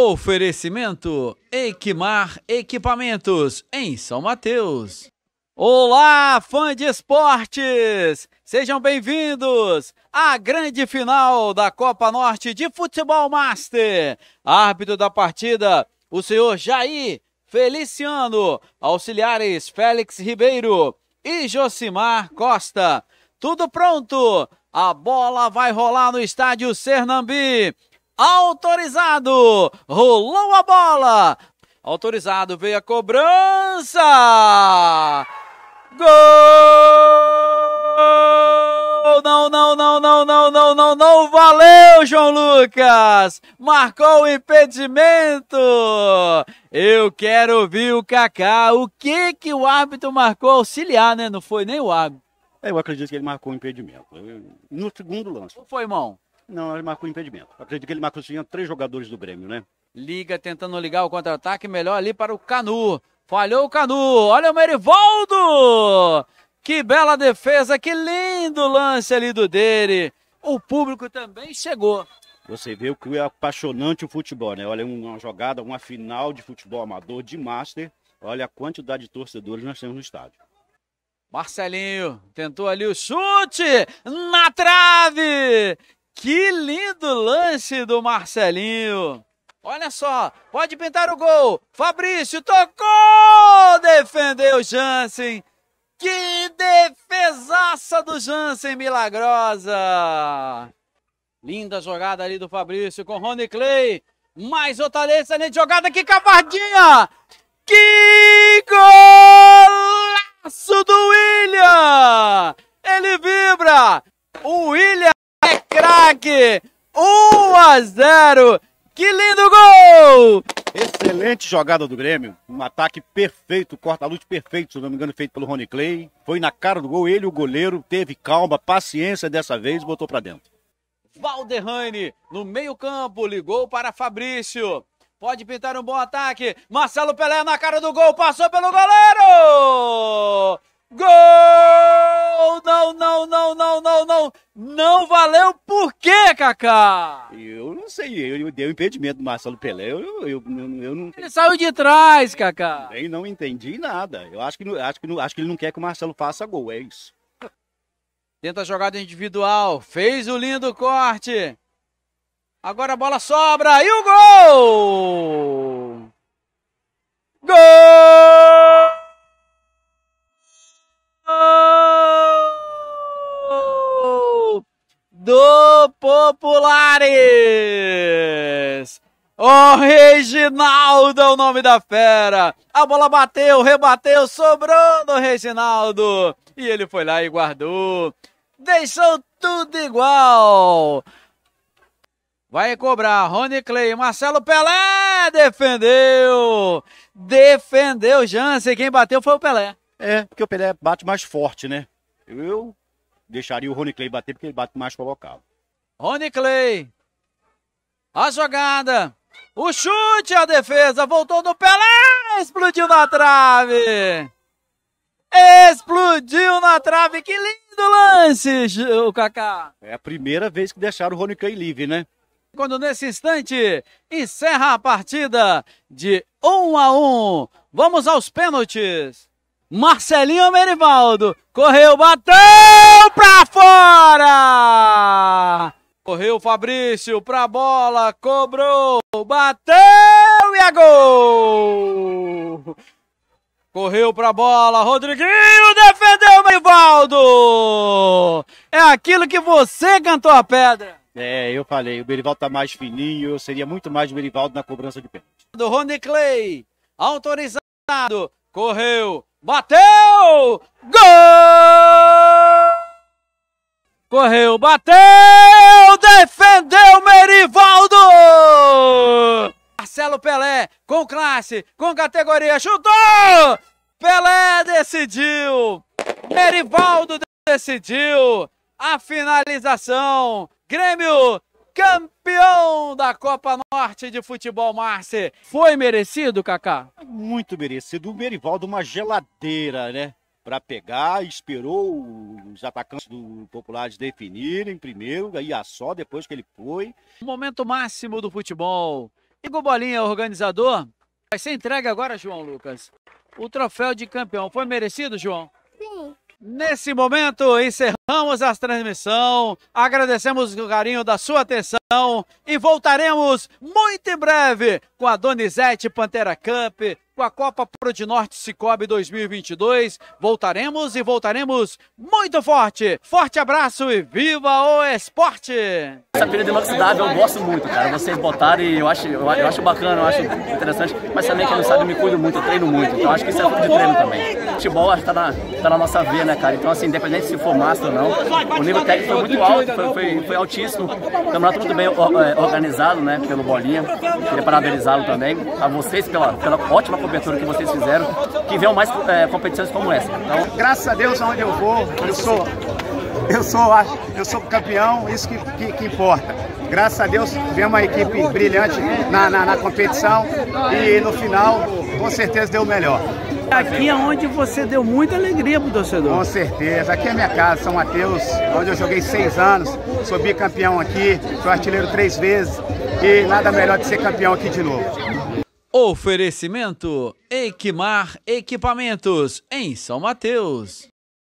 Oferecimento Equimar Equipamentos em São Mateus. Olá, fã de esportes! Sejam bem-vindos à grande final da Copa Norte de Futebol Master. Árbitro da partida, o senhor Jair Feliciano, auxiliares Félix Ribeiro e Josimar Costa. Tudo pronto! A bola vai rolar no estádio Sernambi. Autorizado! Rolou a bola! Autorizado veio a cobrança! Gol! Não, não, não, não, não, não, não, não valeu, João Lucas! Marcou o impedimento! Eu quero ouvir o Kaká. O que que o árbitro marcou auxiliar, né? Não foi nem o árbitro. Eu acredito que ele marcou o impedimento. No segundo lance. Foi, irmão? Não, ele marcou impedimento. Acredito que ele marcou tinha três jogadores do Grêmio, né? Liga tentando ligar o contra-ataque, melhor ali para o Canu. Falhou o Canu. Olha o Merivaldo! Que bela defesa, que lindo lance ali do dele. O público também chegou. Você vê o que é apaixonante o futebol, né? Olha, uma jogada, uma final de futebol amador de Master. Olha a quantidade de torcedores nós temos no estádio. Marcelinho tentou ali o chute na trave que lindo lance do Marcelinho. Olha só, pode pintar o gol. Fabrício tocou! Defendeu Jansen. Que defesaça do Jansen, milagrosa! Linda jogada ali do Fabrício com Rony Clay. Mais outra lista de jogada, que cavardinha! Que golaço do William! Ele vibra! O William craque! 1 a 0. Que lindo gol! Excelente jogada do Grêmio. Um ataque perfeito, corta-luz perfeito, se não me engano, feito pelo Rony Clay. Foi na cara do gol, ele, o goleiro, teve calma, paciência dessa vez, botou para dentro. Valderrani, no meio-campo, ligou para Fabrício. Pode pintar um bom ataque. Marcelo Pelé na cara do gol, passou pelo goleiro! Gol! Não, não, não, não! não, não, não valeu por quê, Kaká? Eu não sei, eu, eu dei o um impedimento do Marcelo Pelé, eu, eu, eu, eu não... Ele saiu de trás, Kaká. Eu não entendi nada, eu acho que, acho, que, acho que ele não quer que o Marcelo faça gol, é isso. Tenta a jogada individual, fez o lindo corte. Agora a bola sobra e o gol! populares. O Reginaldo é o nome da fera. A bola bateu, rebateu, sobrou no Reginaldo. E ele foi lá e guardou. Deixou tudo igual. Vai cobrar Rony Clay, Marcelo Pelé defendeu. Defendeu Jansen, quem bateu foi o Pelé. É, porque o Pelé bate mais forte, né? Eu deixaria o Rony Clay bater porque ele bate mais colocado. Rony Clay. A jogada. O chute, a defesa. Voltou no Pelé. Explodiu na trave. Explodiu na trave. Que lindo lance, o Kaká. É a primeira vez que deixaram o Rony Clay livre, né? Quando nesse instante encerra a partida de 1 um a 1. Um. Vamos aos pênaltis. Marcelinho Merivaldo correu, bateu pra fora! Correu Fabrício pra bola, cobrou, bateu e é gol! Correu pra bola, Rodriguinho defendeu o Berivaldo! É aquilo que você cantou a pedra. É, eu falei, o Berivaldo tá mais fininho, eu seria muito mais o Berivaldo na cobrança de pênalti. Do Rony Clay, autorizado, correu, bateu, gol! Correu, bateu, defendeu Merivaldo! Marcelo Pelé, com classe, com categoria, chutou! Pelé decidiu! Merivaldo decidiu! A finalização! Grêmio campeão da Copa Norte de futebol, Márcio. Foi merecido, Kaká? Muito merecido. O Merivaldo, uma geladeira, né? para pegar, esperou os atacantes do Populares definirem primeiro, aí a só depois que ele foi. Momento máximo do futebol. Igor Bolinha, organizador, vai ser entregue agora, João Lucas. O troféu de campeão foi merecido, João? Sim. Nesse momento, encerramos. Vamos às transmissão, agradecemos o carinho da sua atenção e voltaremos muito em breve com a Donizete Pantera Cup, com a Copa Pro de Norte Cicobi 2022. Voltaremos e voltaremos muito forte. Forte abraço e viva o esporte! Essa pilha de cidade eu gosto muito, cara. Vocês botaram e eu acho, eu, eu acho bacana, eu acho interessante, mas também quem não sabe eu me cuido muito, eu treino muito. Então acho que isso é de treino também. Futebol acho que tá na, tá na nossa via, né, cara? Então assim, independente se for massa ou não. O nível técnico foi muito alto, foi, foi, foi altíssimo. O campeonato muito bem é, organizado, né, pelo Bolinha. Queria parabenizá-lo também. A vocês pela, pela ótima cobertura que vocês fizeram. Que venham mais é, competições como essa. Então... Graças a Deus, aonde eu vou, eu sou eu sou, eu sou campeão, isso que, que, que, importa. Graças a Deus, vemos uma equipe brilhante na, na, na competição e no final, com certeza, deu o melhor. Aqui é onde você deu muita alegria pro torcedor. Com certeza. Aqui é minha casa, São Mateus, onde eu joguei seis anos, sou bicampeão aqui, sou artilheiro três vezes e nada melhor de ser campeão aqui de novo. Oferecimento Equimar Equipamentos em São Mateus.